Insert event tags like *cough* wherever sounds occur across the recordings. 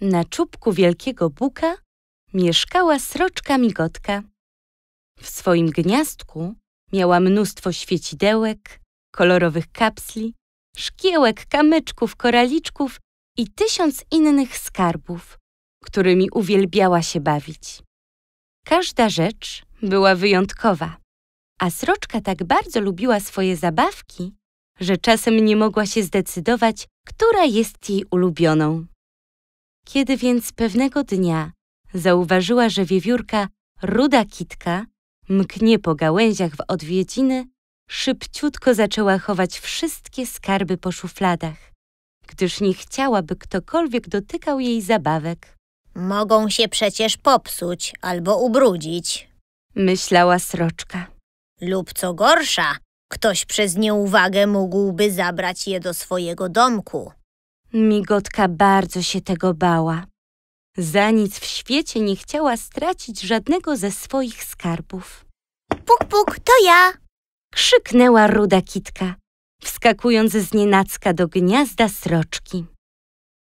Na czubku wielkiego buka mieszkała sroczka migotka. W swoim gniazdku miała mnóstwo świecidełek, kolorowych kapsli, szkiełek, kamyczków, koraliczków i tysiąc innych skarbów, którymi uwielbiała się bawić. Każda rzecz była wyjątkowa, a sroczka tak bardzo lubiła swoje zabawki, że czasem nie mogła się zdecydować, która jest jej ulubioną. Kiedy więc pewnego dnia zauważyła, że wiewiórka ruda kitka mknie po gałęziach w odwiedziny, szybciutko zaczęła chować wszystkie skarby po szufladach, gdyż nie chciała, by ktokolwiek dotykał jej zabawek. Mogą się przecież popsuć albo ubrudzić, myślała sroczka. Lub co gorsza, ktoś przez nieuwagę mógłby zabrać je do swojego domku. Migotka bardzo się tego bała. Za nic w świecie nie chciała stracić żadnego ze swoich skarbów. Puk, puk, to ja! Krzyknęła ruda kitka, wskakując z nienacka do gniazda sroczki.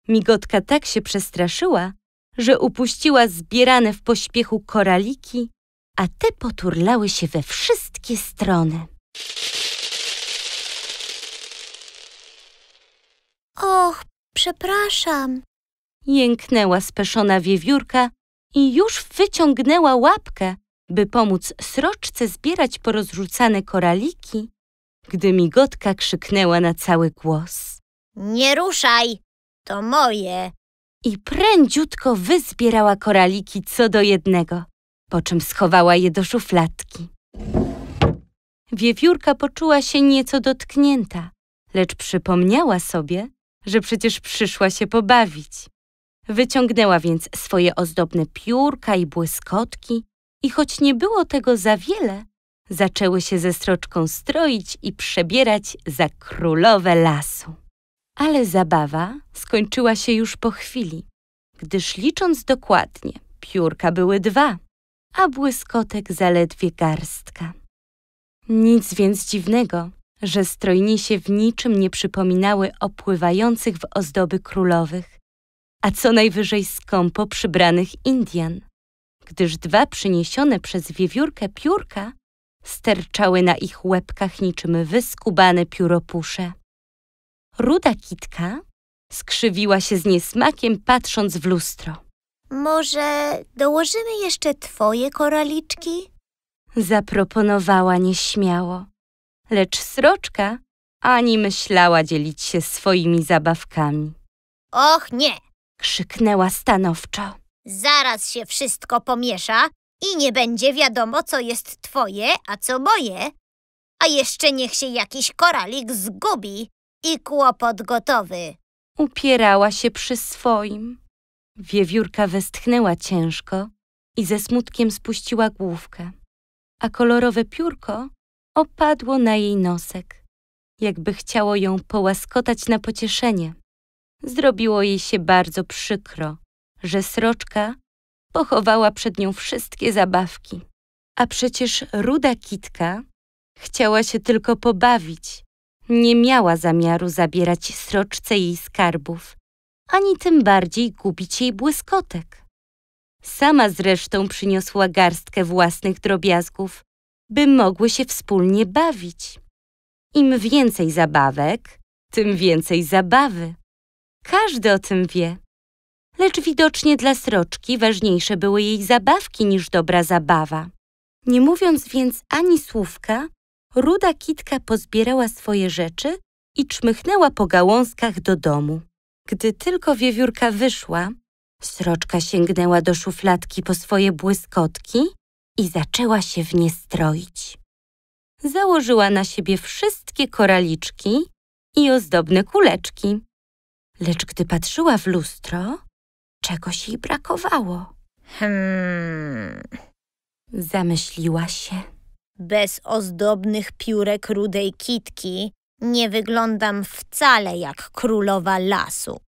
Migotka tak się przestraszyła, że upuściła zbierane w pośpiechu koraliki, a te poturlały się we wszystkie strony. przepraszam. Jęknęła speszona wiewiórka i już wyciągnęła łapkę, by pomóc sroczce zbierać porozrzucane koraliki, gdy migotka krzyknęła na cały głos. Nie ruszaj, to moje. I prędziutko wyzbierała koraliki co do jednego, po czym schowała je do szufladki. Wiewiórka poczuła się nieco dotknięta, lecz przypomniała sobie, że przecież przyszła się pobawić. Wyciągnęła więc swoje ozdobne piórka i błyskotki i choć nie było tego za wiele, zaczęły się ze stroczką stroić i przebierać za królowe lasu. Ale zabawa skończyła się już po chwili, gdyż licząc dokładnie, piórka były dwa, a błyskotek zaledwie garstka. Nic więc dziwnego, że się w niczym nie przypominały opływających w ozdoby królowych, a co najwyżej skąpo przybranych Indian, gdyż dwa przyniesione przez wiewiórkę piórka sterczały na ich łebkach niczym wyskubane pióropusze. Ruda kitka skrzywiła się z niesmakiem, patrząc w lustro. Może dołożymy jeszcze twoje koraliczki? Zaproponowała nieśmiało lecz sroczka ani myślała dzielić się swoimi zabawkami. Och nie! krzyknęła stanowczo. Zaraz się wszystko pomiesza i nie będzie wiadomo, co jest twoje, a co moje. A jeszcze niech się jakiś koralik zgubi i kłopot gotowy. Upierała się przy swoim. Wiewiórka westchnęła ciężko i ze smutkiem spuściła główkę, a kolorowe piórko opadło na jej nosek, jakby chciało ją połaskotać na pocieszenie. Zrobiło jej się bardzo przykro, że sroczka pochowała przed nią wszystkie zabawki. A przecież ruda kitka chciała się tylko pobawić. Nie miała zamiaru zabierać sroczce jej skarbów, ani tym bardziej gubić jej błyskotek. Sama zresztą przyniosła garstkę własnych drobiazgów, by mogły się wspólnie bawić. Im więcej zabawek, tym więcej zabawy. Każdy o tym wie. Lecz widocznie dla sroczki ważniejsze były jej zabawki niż dobra zabawa. Nie mówiąc więc ani słówka, ruda kitka pozbierała swoje rzeczy i czmychnęła po gałązkach do domu. Gdy tylko wiewiórka wyszła, sroczka sięgnęła do szufladki po swoje błyskotki i zaczęła się w nie stroić. Założyła na siebie wszystkie koraliczki i ozdobne kuleczki. Lecz gdy patrzyła w lustro, czegoś jej brakowało. Hmm. Zamyśliła się. Bez ozdobnych piórek rudej kitki nie wyglądam wcale jak królowa lasu.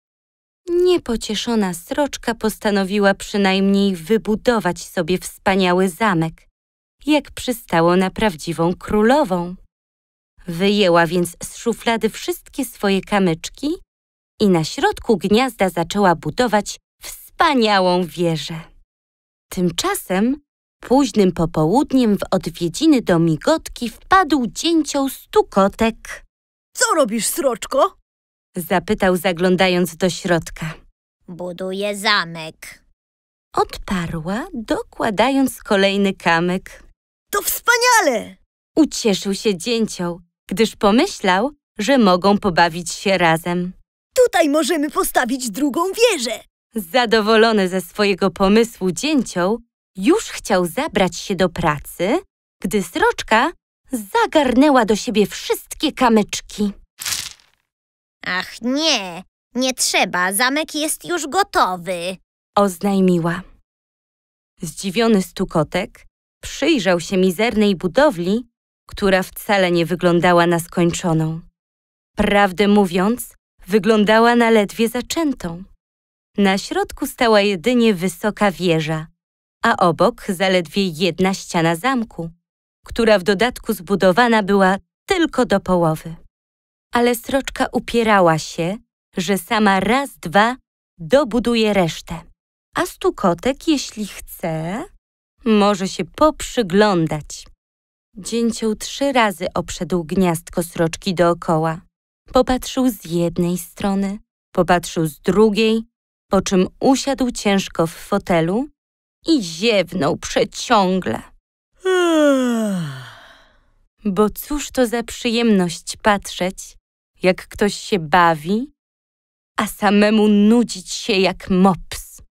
Niepocieszona sroczka postanowiła przynajmniej wybudować sobie wspaniały zamek, jak przystało na prawdziwą królową. Wyjęła więc z szuflady wszystkie swoje kamyczki i na środku gniazda zaczęła budować wspaniałą wieżę. Tymczasem późnym popołudniem w odwiedziny do migotki wpadł dzięcioł stukotek. Co robisz, sroczko? Zapytał zaglądając do środka. Buduje zamek. Odparła, dokładając kolejny kamyk. To wspaniale! Ucieszył się dzięcioł, gdyż pomyślał, że mogą pobawić się razem. Tutaj możemy postawić drugą wieżę. Zadowolony ze swojego pomysłu dzięcioł, już chciał zabrać się do pracy, gdy sroczka zagarnęła do siebie wszystkie kamyczki. Ach nie, nie trzeba, zamek jest już gotowy, oznajmiła. Zdziwiony stukotek przyjrzał się mizernej budowli, która wcale nie wyglądała na skończoną. Prawdę mówiąc, wyglądała na ledwie zaczętą. Na środku stała jedynie wysoka wieża, a obok zaledwie jedna ściana zamku, która w dodatku zbudowana była tylko do połowy ale sroczka upierała się, że sama raz, dwa dobuduje resztę. A stukotek, jeśli chce, może się poprzyglądać. Dzięcioł trzy razy obszedł gniazdko sroczki dookoła. Popatrzył z jednej strony, popatrzył z drugiej, po czym usiadł ciężko w fotelu i ziewnął przeciągle. Bo cóż to za przyjemność patrzeć, jak ktoś się bawi, a samemu nudzić się jak mops.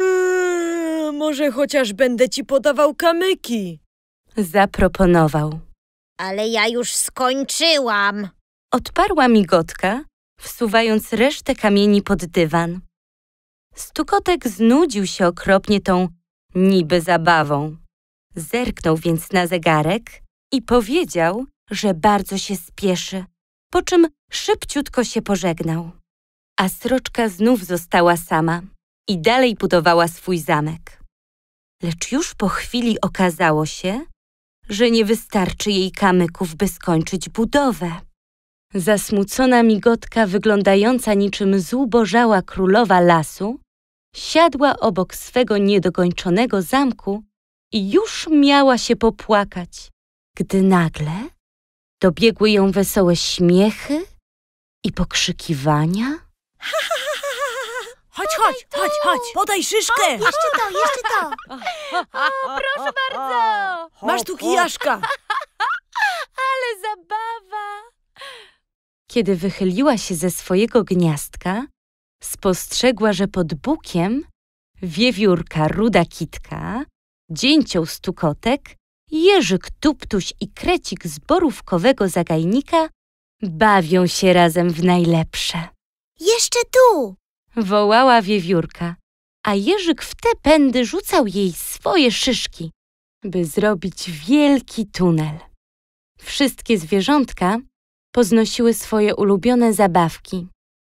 Eee, może chociaż będę ci podawał kamyki. Zaproponował. Ale ja już skończyłam. Odparła migotka, wsuwając resztę kamieni pod dywan. Stukotek znudził się okropnie tą niby zabawą. Zerknął więc na zegarek i powiedział, że bardzo się spieszy po czym szybciutko się pożegnał. A sroczka znów została sama i dalej budowała swój zamek. Lecz już po chwili okazało się, że nie wystarczy jej kamyków, by skończyć budowę. Zasmucona migotka, wyglądająca niczym zubożała królowa lasu, siadła obok swego niedokończonego zamku i już miała się popłakać, gdy nagle Dobiegły ją wesołe śmiechy i pokrzykiwania. *laughs* Chodź, chodź, chodź, chodź! Podaj szyszkę! O, jeszcze to, jeszcze to! *laughs* O, proszę bardzo! *laughs* Masz tu kijaszka! Ale zabawa! Kiedy wychyliła się ze swojego gniazdka, spostrzegła, że pod bukiem wiewiórka ruda kitka, dzięcioł stukotek Jerzyk Tuptuś i Krecik z borówkowego zagajnika bawią się razem w najlepsze. Jeszcze tu! Wołała wiewiórka, a Jerzyk w te pędy rzucał jej swoje szyszki, by zrobić wielki tunel. Wszystkie zwierzątka poznosiły swoje ulubione zabawki,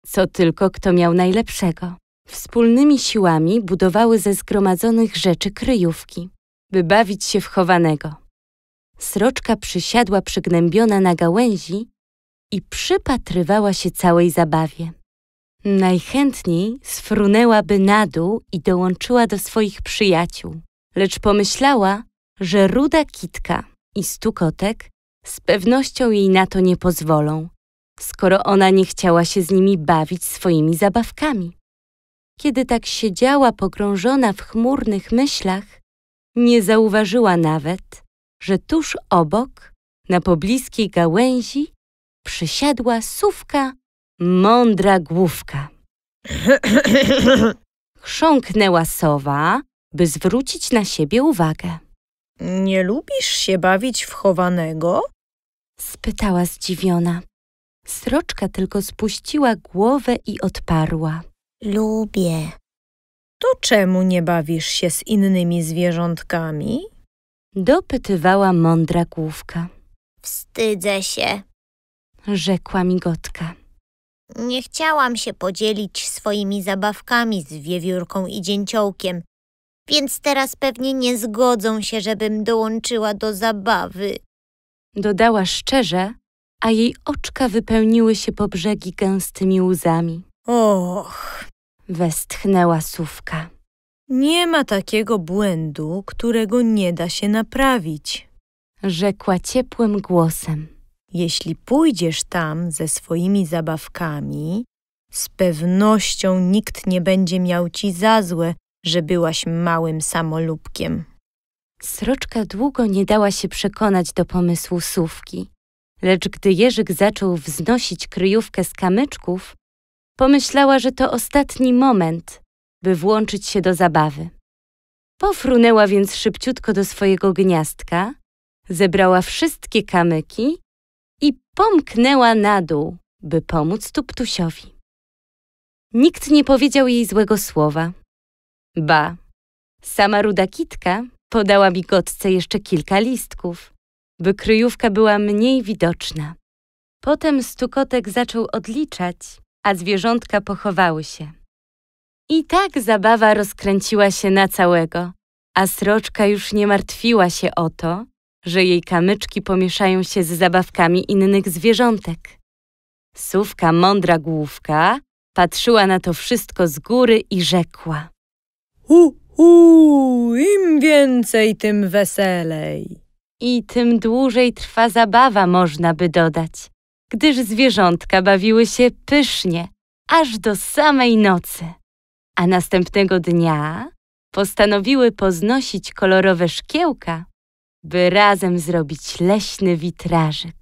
co tylko kto miał najlepszego. Wspólnymi siłami budowały ze zgromadzonych rzeczy kryjówki by bawić się w chowanego. Sroczka przysiadła przygnębiona na gałęzi i przypatrywała się całej zabawie. Najchętniej sfrunęłaby na dół i dołączyła do swoich przyjaciół, lecz pomyślała, że ruda kitka i stukotek z pewnością jej na to nie pozwolą, skoro ona nie chciała się z nimi bawić swoimi zabawkami. Kiedy tak siedziała pogrążona w chmurnych myślach, nie zauważyła nawet, że tuż obok, na pobliskiej gałęzi, przysiadła sówka mądra główka. *coughs* Chrząknęła sowa, by zwrócić na siebie uwagę. Nie lubisz się bawić w chowanego? spytała zdziwiona. Sroczka tylko spuściła głowę i odparła. Lubię to czemu nie bawisz się z innymi zwierzątkami? Dopytywała mądra główka. Wstydzę się, rzekła migotka. Nie chciałam się podzielić swoimi zabawkami z wiewiórką i dzięciołkiem, więc teraz pewnie nie zgodzą się, żebym dołączyła do zabawy. Dodała szczerze, a jej oczka wypełniły się po brzegi gęstymi łzami. Och, westchnęła Sówka. Nie ma takiego błędu, którego nie da się naprawić, rzekła ciepłym głosem. Jeśli pójdziesz tam ze swoimi zabawkami, z pewnością nikt nie będzie miał ci za złe, że byłaś małym samolubkiem. Sroczka długo nie dała się przekonać do pomysłu Sówki. Lecz gdy Jerzyk zaczął wznosić kryjówkę z kamyczków, Pomyślała, że to ostatni moment, by włączyć się do zabawy. Pofrunęła więc szybciutko do swojego gniazdka, zebrała wszystkie kamyki i pomknęła na dół, by pomóc Tuptusiowi. Nikt nie powiedział jej złego słowa. Ba, sama ruda kitka podała migotce jeszcze kilka listków, by kryjówka była mniej widoczna. Potem stukotek zaczął odliczać a zwierzątka pochowały się. I tak zabawa rozkręciła się na całego, a sroczka już nie martwiła się o to, że jej kamyczki pomieszają się z zabawkami innych zwierzątek. Sówka mądra główka patrzyła na to wszystko z góry i rzekła. Hu, hu, im więcej, tym weselej. I tym dłużej trwa zabawa, można by dodać gdyż zwierzątka bawiły się pysznie, aż do samej nocy. A następnego dnia postanowiły poznosić kolorowe szkiełka, by razem zrobić leśny witrażyk.